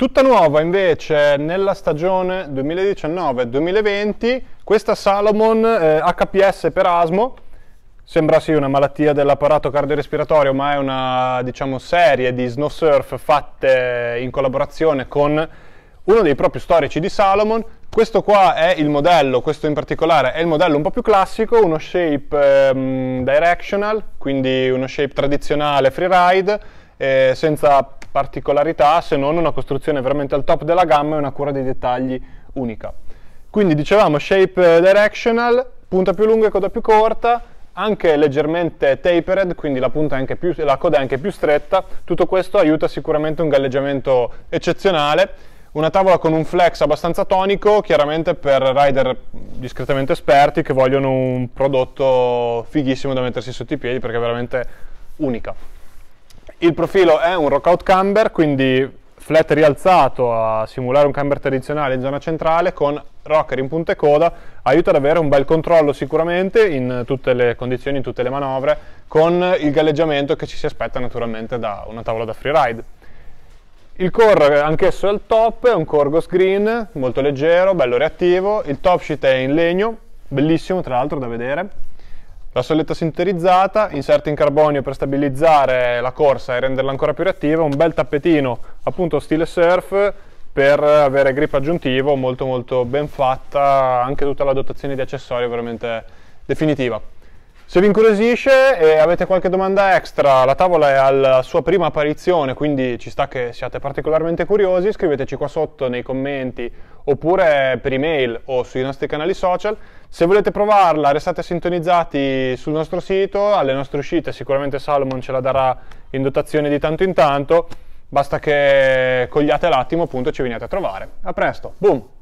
Tutta nuova invece nella stagione 2019-2020 questa Salomon eh, HPS per asmo, sembra sì una malattia dell'apparato cardiorespiratorio ma è una diciamo, serie di snow surf fatte in collaborazione con uno dei propri storici di Salomon. Questo qua è il modello, questo in particolare è il modello un po' più classico, uno shape ehm, directional, quindi uno shape tradizionale freeride eh, senza particolarità se non una costruzione veramente al top della gamma e una cura dei dettagli unica. Quindi dicevamo shape directional, punta più lunga e coda più corta, anche leggermente tapered, quindi la, più, la coda è anche più stretta, tutto questo aiuta sicuramente un galleggiamento eccezionale una tavola con un flex abbastanza tonico, chiaramente per rider discretamente esperti che vogliono un prodotto fighissimo da mettersi sotto i piedi perché è veramente unica. Il profilo è un rockout camber, quindi flat rialzato a simulare un camber tradizionale in zona centrale con rocker in punta e coda, aiuta ad avere un bel controllo sicuramente in tutte le condizioni, in tutte le manovre, con il galleggiamento che ci si aspetta naturalmente da una tavola da freeride. Il core anch'esso è al top, è un core ghost green, molto leggero, bello reattivo, il top sheet è in legno, bellissimo tra l'altro da vedere, la soletta sinterizzata, inserto in carbonio per stabilizzare la corsa e renderla ancora più reattiva, un bel tappetino appunto stile surf per avere grip aggiuntivo molto molto ben fatta, anche tutta la dotazione di accessori veramente definitiva. Se vi incuriosisce e avete qualche domanda extra, la tavola è alla sua prima apparizione, quindi ci sta che siate particolarmente curiosi, scriveteci qua sotto nei commenti oppure per email o sui nostri canali social. Se volete provarla, restate sintonizzati sul nostro sito, alle nostre uscite sicuramente Salomon ce la darà in dotazione di tanto in tanto, basta che cogliate l'attimo appunto e ci veniate a trovare. A presto, boom!